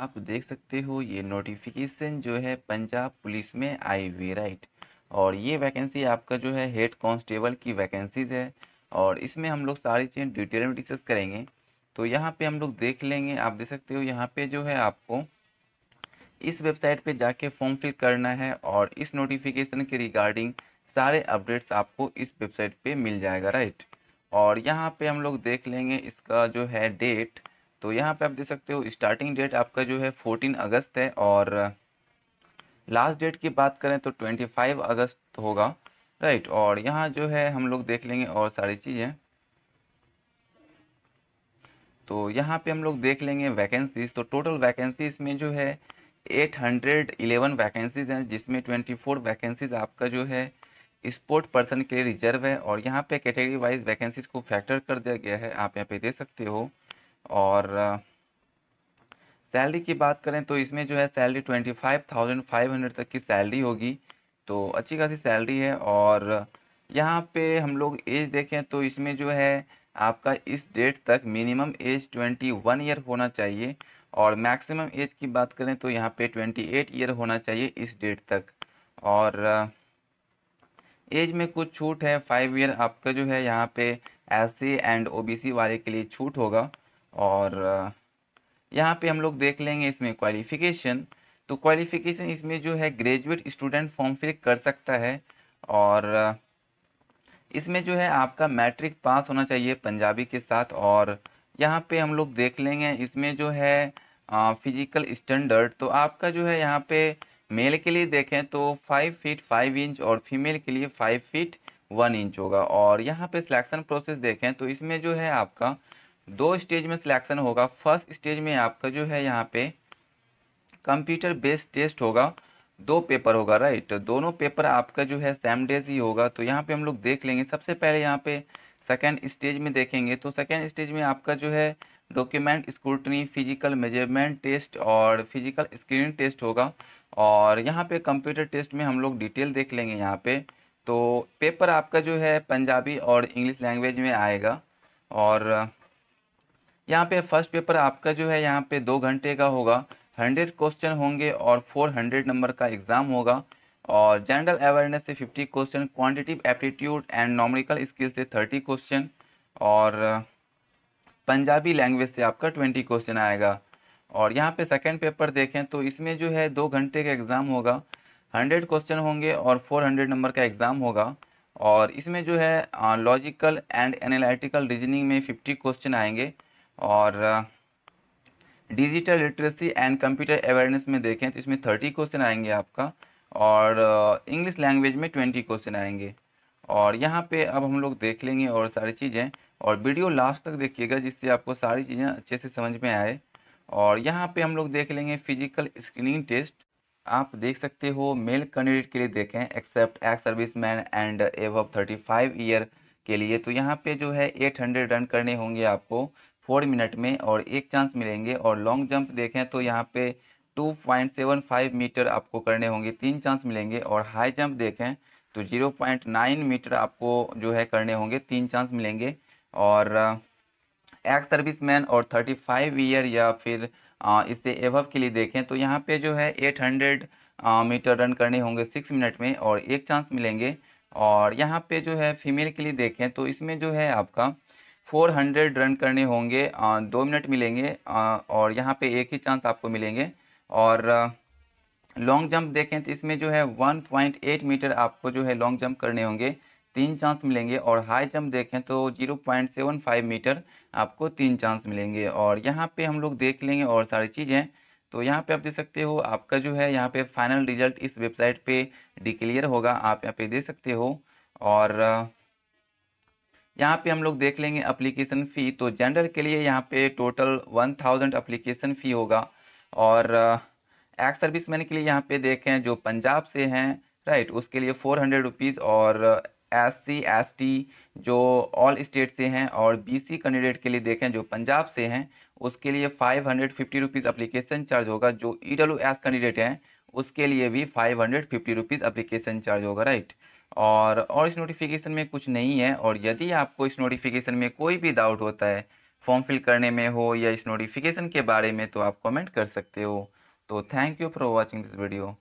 आप देख सकते हो ये नोटिफिकेशन जो है पंजाब पुलिस में आई हुई राइट और ये वैकेंसी आपका जो है हेड कांस्टेबल की वैकेंसीज है और इसमें हम लोग सारी चीज़ें डिटेल में डिस्कस करेंगे तो यहाँ पे हम लोग देख लेंगे आप देख सकते हो यहाँ पे जो है आपको इस वेबसाइट पे जाके फॉर्म फिल करना है और इस नोटिफिकेशन के रिगार्डिंग सारे अपडेट्स आपको इस वेबसाइट पे मिल जाएगा राइट और यहाँ पे हम लोग देख लेंगे इसका जो है डेट तो यहाँ पे आप देख सकते हो स्टार्टिंग डेट आपका जो है 14 अगस्त है और लास्ट uh, डेट की बात करें तो 25 अगस्त होगा राइट और यहाँ जो है हम लोग देख लेंगे और सारी चीज़ें तो यहाँ पे हम लोग देख लेंगे वैकेंसीज तो टोटल वैकेंसीज में जो है 811 वैकेंसीज हैं जिसमें 24 वैकेंसीज आपका जो है स्पोर्ट पर्सन के लिए रिजर्व है और यहाँ पे कैटेगरी वाइज वैकेंसीज को फैक्टर कर दिया गया है आप यहाँ पे देख सकते हो और सैलरी की बात करें तो इसमें जो है salary twenty five thousand five hundred तक की सैलरी होगी तो अच्छी खासी सैलरी है और यहाँ पे हम लोग एज देखें तो इसमें जो है आपका इस डेट तक minimum age twenty one year होना चाहिए और मैक्सिमम एज की बात करें तो यहाँ पे ट्वेंटी एट ईयर होना चाहिए इस डेट तक और एज में कुछ छूट है फाइव ईयर आपका जो है यहाँ पे एस सी एंड ओ वाले के लिए छूट होगा और यहाँ पे हम लोग देख लेंगे इसमें क्वालिफिकेशन तो क्वालिफिकेशन इसमें जो है ग्रेजुएट स्टूडेंट फॉर्म फिल कर सकता है और इसमें जो है आपका मैट्रिक पास होना चाहिए पंजाबी के साथ और यहाँ पे हम लोग देख लेंगे इसमें जो है फिजिकल स्टैंडर्ड तो आपका जो है यहाँ पे मेल के लिए देखें तो फाइव फीट फाइव इंच और फीमेल के लिए फाइव फीट वन इंच होगा और यहाँ पे सिलेक्शन प्रोसेस देखें तो इसमें जो है आपका दो स्टेज में सिलेक्शन होगा फर्स्ट स्टेज में आपका जो है यहाँ पे कंप्यूटर बेस्ड टेस्ट होगा दो पेपर होगा राइट दोनों पेपर आपका जो है सेम डेज ही होगा तो यहाँ पे हम लोग देख लेंगे सबसे पहले यहाँ पे सेकेंड स्टेज में देखेंगे तो सेकेंड स्टेज में आपका जो है document scrutiny physical measurement test और फिजिकल स्क्रीन टेस्ट होगा और यहाँ पे कंप्यूटर टेस्ट में हम लोग डिटेल देख लेंगे यहाँ पे तो पेपर आपका जो है पंजाबी और इंग्लिश लैंग्वेज में आएगा और यहाँ पे फर्स्ट पेपर आपका जो है यहाँ पे दो घंटे का होगा हंड्रेड क्वेश्चन होंगे और फोर हंड्रेड नंबर का एग्ज़ाम होगा और जनरल अवेयरनेस से fifty question quantitative aptitude and numerical skill से थर्टी क्वेश्चन और uh, पंजाबी लैंग्वेज से आपका ट्वेंटी क्वेश्चन आएगा और यहाँ पे सेकेंड पेपर देखें तो इसमें जो है दो घंटे का एग्ज़ाम होगा हंड्रेड क्वेश्चन होंगे और फोर हंड्रेड नंबर का एग्ज़ाम होगा और इसमें जो है लॉजिकल एंड एनालिटिकल रीजनिंग में फिफ्टी क्वेश्चन आएंगे और digital literacy and computer awareness में देखें तो इसमें थर्टी क्वेश्चन आएंगे आपका और इंग्लिश लैंग्वेज में ट्वेंटी क्वेश्चन आएंगे और यहाँ पे अब हम लोग देख लेंगे और सारी चीज़ें और वीडियो लास्ट तक देखिएगा जिससे आपको सारी चीज़ें अच्छे से समझ में आए और यहाँ पे हम लोग देख लेंगे फिजिकल स्क्रीनिंग टेस्ट आप देख सकते हो मेल कैंडिडेट के लिए देखें except ex serviceman and एव थर्टी फाइव ईयर के लिए तो यहाँ पे जो है एट हंड्रेड रन करने होंगे आपको फोर मिनट में और एक चांस मिलेंगे और लॉन्ग जंप देखें तो यहाँ पे 2.75 मीटर आपको करने होंगे तीन चांस मिलेंगे और हाई जंप देखें तो 0.9 मीटर आपको जो है करने होंगे तीन चांस मिलेंगे और एक्स सर्विस मैन और 35 ईयर या फिर uh, इससे एवव के लिए देखें तो यहाँ पे जो है 800 मीटर रन करने होंगे सिक्स मिनट में और एक चांस मिलेंगे और यहाँ पे जो है फीमेल के लिए देखें तो इसमें जो है आपका फोर हंड्रेड रन करने होंगे दो मिनट मिलेंगे और यहाँ पे एक ही चांस आपको मिलेंगे और लॉन्ग जंप देखें तो इसमें जो है 1.8 मीटर आपको जो है लॉन्ग जंप करने होंगे तीन चांस मिलेंगे और हाई जंप देखें तो 0.75 मीटर आपको तीन चांस मिलेंगे और यहाँ पे हम लोग देख लेंगे और सारी चीज़ें तो यहाँ पे आप देख सकते हो आपका जो है यहाँ पे फाइनल रिजल्ट इस वेबसाइट पे डिक्लेयर होगा आप यहाँ पे दे सकते हो और यहाँ पे हम लोग देख लेंगे अप्लीकेशन फ़ी तो जनरल के लिए यहाँ पे total one thousand application fee होगा और एक्स सर्विस मैन के लिए यहाँ पे देखें जो पंजाब से हैं राइट उसके लिए फोर हंड्रेड रुपीज़ और एस सी एस टी जो ऑल स्टेट से हैं और बी सी कैंडिडेट के लिए देखें जो पंजाब से हैं उसके लिए five hundred fifty rupees application charge होगा जो ई डब्ल्यू एस कैंडिडेट हैं उसके लिए भी five hundred fifty rupees application charge होगा राइट right? और और इस नोटिफिकेशन में कुछ नहीं है और यदि आपको इस नोटिफिकेशन में कोई भी डाउट होता है फॉर्म फिल करने में हो या इस नोटिफिकेशन के बारे में तो आप कमेंट कर सकते हो तो thank you for watching this video